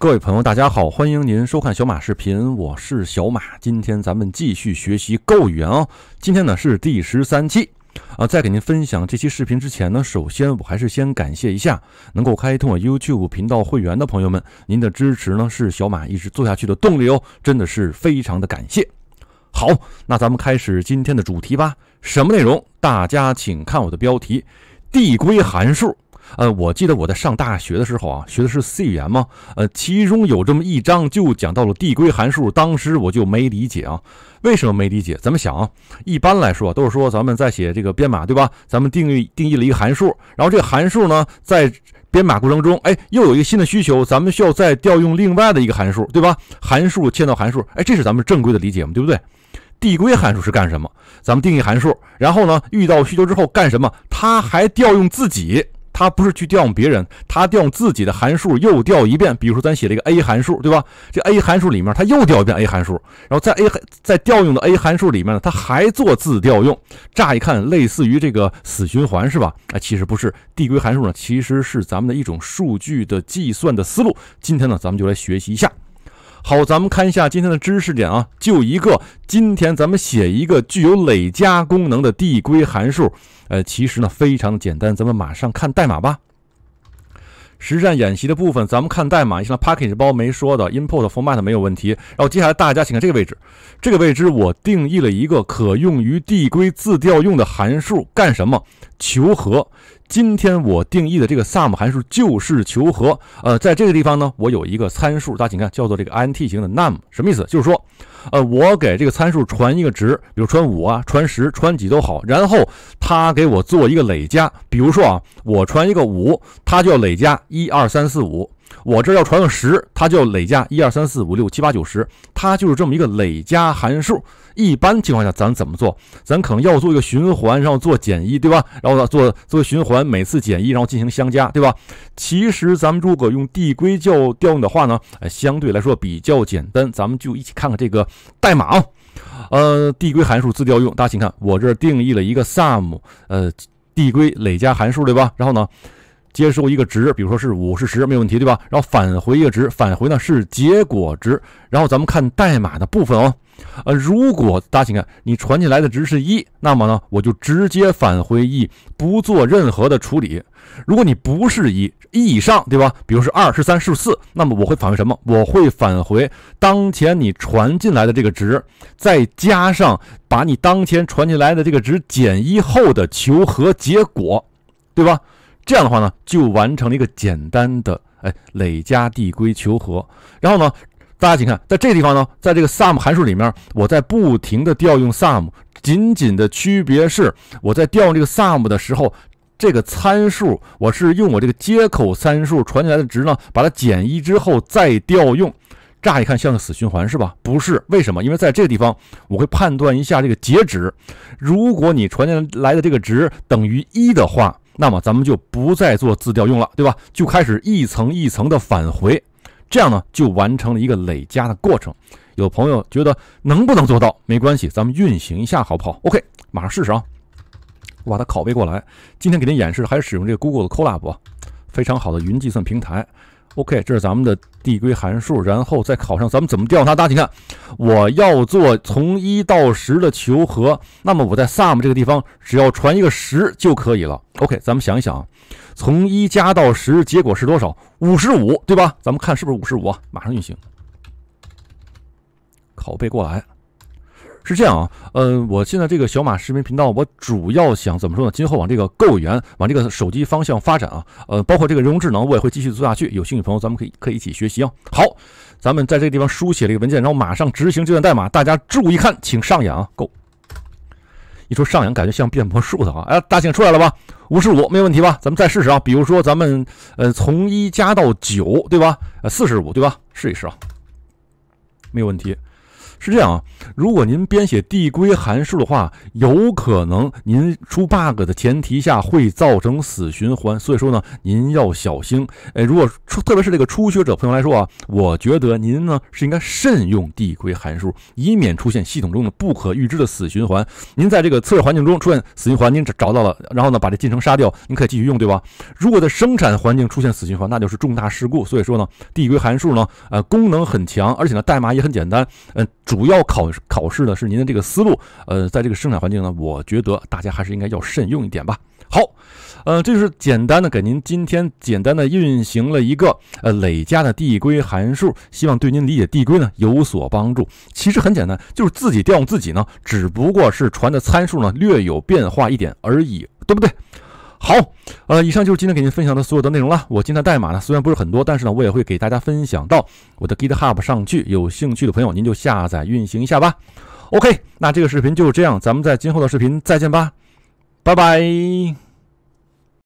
各位朋友，大家好，欢迎您收看小马视频，我是小马。今天咱们继续学习购物语言哦。今天呢是第十三期，啊，在给您分享这期视频之前呢，首先我还是先感谢一下能够开通我 YouTube 频道会员的朋友们，您的支持呢是小马一直做下去的动力哦，真的是非常的感谢。好，那咱们开始今天的主题吧。什么内容？大家请看我的标题：递归函数。呃，我记得我在上大学的时候啊，学的是 C 语言嘛，呃，其中有这么一章就讲到了递归函数，当时我就没理解啊，为什么没理解？咱们想？一般来说都是说咱们在写这个编码对吧？咱们定义定义了一个函数，然后这个函数呢在编码过程中，哎，又有一个新的需求，咱们需要再调用另外的一个函数，对吧？函数嵌到函数，哎，这是咱们正规的理解嘛，对不对？递归函数是干什么？咱们定义函数，然后呢遇到需求之后干什么？它还调用自己。它不是去调用别人，它调用自己的函数又调一遍。比如说，咱写了一个 a 函数，对吧？这 a 函数里面，它又调一遍 a 函数，然后在 a 函在调用的 a 函数里面呢，它还做自调用。乍一看，类似于这个死循环，是吧？啊，其实不是。递归函数呢，其实是咱们的一种数据的计算的思路。今天呢，咱们就来学习一下。好，咱们看一下今天的知识点啊，就一个，今天咱们写一个具有累加功能的递归函数，呃，其实呢非常简单，咱们马上看代码吧。实战演习的部分，咱们看代码，像上 package 包没说的，import format 没有问题。然后接下来大家请看这个位置，这个位置我定义了一个可用于递归自调用的函数，干什么？求和。今天我定义的这个 sum 函数就是求和。呃，在这个地方呢，我有一个参数，大家请看，叫做这个 int 型的 num，什么意思？就是说，呃，我给这个参数传一个值，比如传五啊，传十，传几都好，然后它给我做一个累加。比如说啊，我传一个五，它就累加一二三四五。我这要传个十，它就要累加一二三四五六七八九十，它就是这么一个累加函数。一般情况下，咱怎么做？咱可能要做一个循环，然后做减一，对吧？然后呢，做做循环，每次减一，然后进行相加，对吧？其实咱们如果用递归调调用的话呢，相对来说比较简单。咱们就一起看看这个代码啊。呃，递归函数自调用，大家请看，我这定义了一个 sum，呃，递归累加函数，对吧？然后呢？接收一个值，比如说是五是十没有问题，对吧？然后返回一个值，返回呢是结果值。然后咱们看代码的部分哦。呃，如果大家请看，你传进来的值是一，那么呢我就直接返回一，不做任何的处理。如果你不是一，一以上，对吧？比如是二、是三、是四，那么我会返回什么？我会返回当前你传进来的这个值，再加上把你当前传进来的这个值减一后的求和结果，对吧？这样的话呢，就完成了一个简单的哎累加递归求和。然后呢，大家请看，在这个地方呢，在这个 sum 函数里面，我在不停的调用 sum，仅仅的区别是我在调这个 sum 的时候，这个参数我是用我这个接口参数传进来的值呢，把它减一之后再调用。乍一看像个死循环是吧？不是，为什么？因为在这个地方我会判断一下这个截止，如果你传进来的这个值等于一的话。那么咱们就不再做自调用了，对吧？就开始一层一层的返回，这样呢就完成了一个累加的过程。有朋友觉得能不能做到？没关系，咱们运行一下好不好？OK，马上试试啊！我把它拷贝过来。今天给您演示，还是使用这个 Google 的 Colab，非常好的云计算平台。OK，这是咱们的递归函数，然后再考上咱们怎么调它？大家请看，我要做从一到十的求和，那么我在 sum 这个地方只要传一个十就可以了。OK，咱们想一想从一加到十结果是多少？五十五，对吧？咱们看是不是五十五马上运行，拷贝过来。是这样啊，嗯，我现在这个小马视频频道，我主要想怎么说呢？今后往这个购园，往这个手机方向发展啊，呃，包括这个人工智能，我也会继续做下去。有兴趣朋友，咱们可以可以一起学习啊。好，咱们在这个地方书写了一个文件，然后马上执行这段代码。大家注意看，请上演啊，g o 一说上演，感觉像变魔术的啊。哎，大庆出来了吧？五十五，没问题吧？咱们再试试啊。比如说咱们呃，从一加到九，对吧？呃，四十五，对吧？试一试啊，没有问题。是这样啊，如果您编写递归函数的话，有可能您出 bug 的前提下会造成死循环，所以说呢，您要小心。哎，如果特别是这个初学者朋友来说啊，我觉得您呢是应该慎用递归函数，以免出现系统中的不可预知的死循环。您在这个测试环境中出现死循环，您找到了，然后呢把这进程杀掉，您可以继续用，对吧？如果在生产环境出现死循环，那就是重大事故。所以说呢，递归函数呢，呃，功能很强，而且呢代码也很简单，嗯。主要考考试的是您的这个思路，呃，在这个生产环境呢，我觉得大家还是应该要慎用一点吧。好，呃，这就是简单的给您今天简单的运行了一个呃累加的递归函数，希望对您理解递归呢有所帮助。其实很简单，就是自己调用自己呢，只不过是传的参数呢略有变化一点而已，对不对？好，呃，以上就是今天给您分享的所有的内容了。我今天的代码呢，虽然不是很多，但是呢，我也会给大家分享到我的 GitHub 上去。有兴趣的朋友，您就下载运行一下吧。OK，那这个视频就是这样，咱们在今后的视频再见吧，拜拜。